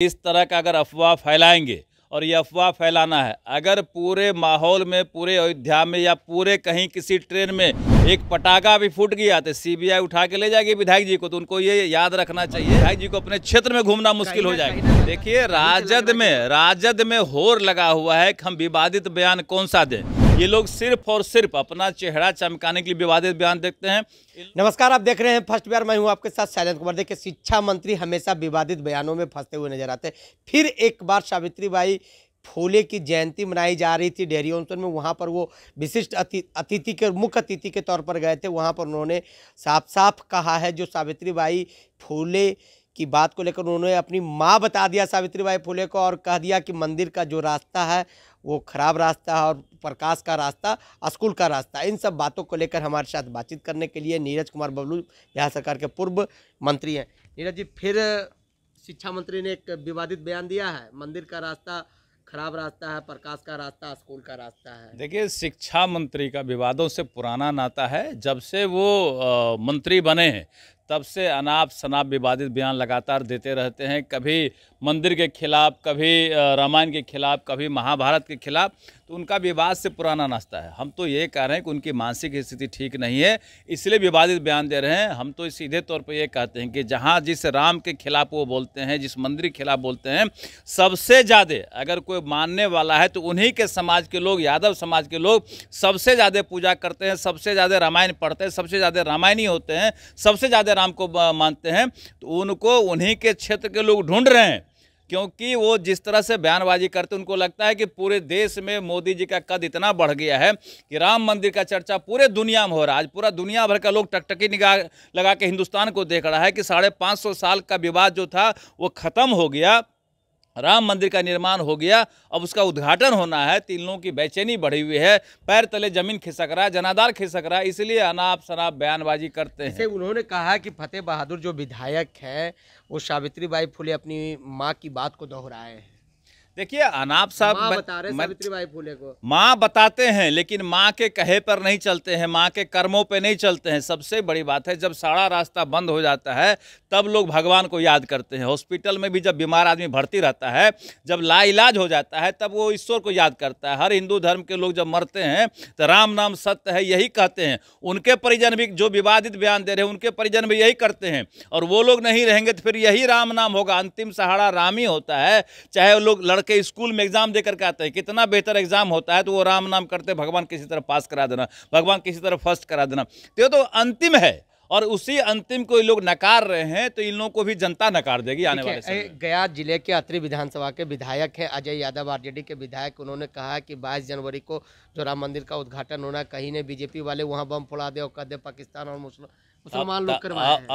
इस तरह का अगर अफवाह फैलाएंगे और ये अफवाह फैलाना है अगर पूरे माहौल में पूरे अयोध्या में या पूरे कहीं किसी ट्रेन में एक पटाखा भी फूट गया तो सीबीआई उठा के ले जाएगी विधायक जी को तो उनको ये याद रखना चाहिए विधायक जी को अपने क्षेत्र में घूमना मुश्किल हो जाएगा देखिए राजद में राजद में होर लगा हुआ है कि हम विवादित बयान कौन सा दें ये लोग सिर्फ और सिर्फ अपना चेहरा चमकाने के लिए विवादित बयान देखते हैं नमस्कार आप देख रहे हैं फर्स्ट बार मैं हूँ आपके साथ शैलेंद्र कुमार देखिए शिक्षा मंत्री हमेशा विवादित बयानों में फंसते हुए नजर आते हैं फिर एक बार सावित्री बाई फूले की जयंती मनाई जा रही थी डेहरी ओंसन में वहाँ पर वो विशिष्ट अतिथि के मुख्य अतिथि के तौर पर गए थे वहाँ पर उन्होंने साफ साफ कहा है जो सावित्री बाई फूले की बात को लेकर उन्होंने अपनी माँ बता दिया सावित्रीबाई फुले को और कह दिया कि मंदिर का जो रास्ता है वो खराब रास्ता है और प्रकाश का रास्ता स्कूल का रास्ता इन सब बातों को लेकर हमारे साथ बातचीत करने के लिए नीरज कुमार बबलू बिहार सरकार के पूर्व मंत्री हैं नीरज जी फिर शिक्षा मंत्री ने एक विवादित बयान दिया है मंदिर का रास्ता खराब रास्ता है प्रकाश का रास्ता स्कूल का रास्ता है देखिए शिक्षा मंत्री का विवादों से पुराना नाता है जब से वो आ, मंत्री बने हैं तब से अनाप शनाप विवादित बयान लगातार देते रहते हैं कभी मंदिर के खिलाफ कभी रामायण के खिलाफ कभी महाभारत के खिलाफ तो उनका विवाद से पुराना नाश्ता है हम तो ये कह रहे हैं कि उनकी मानसिक स्थिति ठीक नहीं है इसलिए विवादित बयान दे रहे हैं हम तो सीधे तौर पर ये कहते हैं कि जहाँ जिस राम के खिलाफ वो बोलते हैं जिस मंदिर के खिलाफ बोलते हैं सबसे ज़्यादा अगर कोई मानने वाला है तो उन्हीं के समाज के लोग यादव समाज के लोग सबसे ज़्यादा पूजा करते हैं सबसे ज़्यादा रामायण पढ़ते हैं सबसे ज़्यादा रामायणी होते हैं सबसे ज़्यादा राम को मानते हैं तो उनको उन्हीं के क्षेत्र के लोग ढूंढ रहे हैं क्योंकि वो जिस तरह से बयानबाजी करते उनको लगता है कि पूरे देश में मोदी जी का कद इतना बढ़ गया है कि राम मंदिर का चर्चा पूरे दुनिया में हो रहा है आज पूरा दुनिया भर का लोग टकटकी निगाह लगा के हिंदुस्तान को देख रहा है कि साढ़े पाँच सौ साल का विवाद जो था वो ख़त्म हो गया राम मंदिर का निर्माण हो गया अब उसका उद्घाटन होना है तीन लोगों की बेचैनी बढ़ी हुई है पैर तले जमीन खिसक रहा है जनादार खिसक रहा है इसलिए अनाप शनाप बयानबाजी करते हैं उन्होंने कहा कि फतेह बहादुर जो विधायक है वो सावित्री बाई फुले अपनी माँ की बात को दोहराए हैं देखिए अनाप साहब बता रहे सावित्री फूले को माँ बताते हैं लेकिन माँ के कहे पर नहीं चलते हैं माँ के कर्मों पे नहीं चलते हैं सबसे बड़ी बात है जब सारा रास्ता बंद हो जाता है तब लोग भगवान को याद करते हैं हॉस्पिटल में भी जब बीमार आदमी भर्ती रहता है जब लाइलाज हो जाता है तब वो ईश्वर को याद करता है हर हिंदू धर्म के लोग जब मरते हैं तो राम नाम सत्य है यही कहते हैं उनके परिजन भी जो विवादित बयान दे रहे हैं उनके परिजन भी यही करते हैं और वो लोग नहीं रहेंगे तो फिर यही राम नाम होगा अंतिम सहारा राम ही होता है चाहे वो लोग लड़के के स्कूल में एग्जाम दे करके आते हैं कितना बेहतर एग्जाम होता है तो वो राम नाम करते भगवान किसी तरह पास करा देना भगवान किसी तरह फर्स्ट करा देना तो ये तो अंतिम है और उसी अंतिम को ये लोग नकार रहे हैं तो इन लोगों को भी जनता नकार देगी आने वाले समय गया जिले के अत्री विधानसभा के विधायक हैं अजय यादव आरजेडी के विधायक उन्होंने कहा कि बाईस जनवरी को जो राम मंदिर का उद्घाटन होना कहीं ने बीजेपी वाले वहाँ बम फोड़ा दे और कह दे पाकिस्तान और मुस्लिम मुसलमान लोग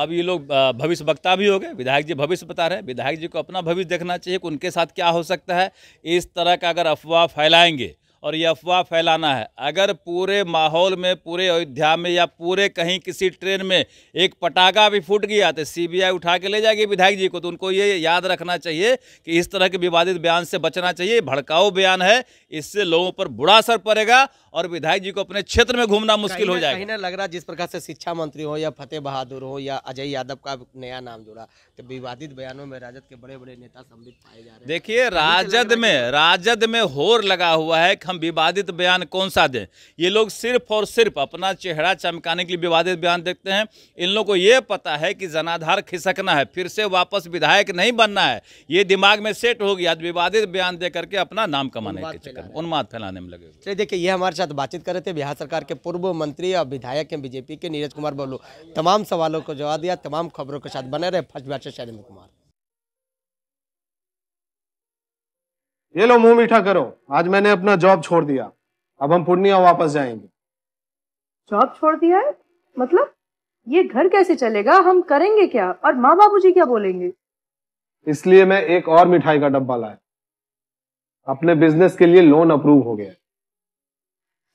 अब ये लोग भविष्य वक्ता भी हो गए विधायक जी भविष्य बता रहे हैं विधायक जी को अपना भविष्य देखना चाहिए कि उनके साथ क्या हो सकता है इस तरह का अगर अफवाह फैलाएंगे और ये अफवाह फैलाना है अगर पूरे माहौल में पूरे अयोध्या में या पूरे कहीं किसी ट्रेन में एक पटाखा भी फूट गया तो सीबीआई उठा के ले जाएगी विधायक जी को तो उनको ये याद रखना चाहिए कि इस तरह के विवादित बयान से बचना चाहिए भड़काऊ बयान है इससे लोगों पर बुरा असर पड़ेगा और विधायक जी को अपने क्षेत्र में घूमना मुश्किल हो जाएगा कहीं ना लग रहा जिस प्रकार से शिक्षा मंत्री हो या फतेह बहादुर हो या अजय यादव का नया नाम जुड़ा तो विवादित बयानों में राजद के बड़े बड़े नेता सम्मिलित पाए जा रहे देखिए राजद में राजद में होर लगा हुआ है कि हम विवादित बयान कौन सा दें ये लोग सिर्फ और सिर्फ अपना चेहरा चमकाने के लिए विवादित बयान देखते हैं इन लोगों को ये पता है कि जनाधार खिसकना है फिर से वापस विधायक नहीं बनना है ये दिमाग में सेट हो गया विवादित बयान दे करके अपना नाम कमाने के चक्कर उन्माद फैलाने में लगे देखिए ये हमारे साथ बातचीत कर रहे थे बिहार सरकार के पूर्व मंत्री और विधायक हैं बीजेपी के नीरज कुमार बोलू तमाम सवालों को जवाब दिया तमाम खबरों के साथ बने रहे फर्स्ट बैच शैलेंद्र कुमार ये लो मुंह मीठा करो आज मैंने अपना जॉब छोड़ दिया अब हम पूर्णिया वापस जाएंगे जॉब छोड़ दिया है मतलब ये घर कैसे चलेगा हम करेंगे क्या और माँ बाबू जी क्या बोलेंगे इसलिए मैं एक और मिठाई का डब्बा लाया अपने बिजनेस के लिए लोन अप्रूव हो गया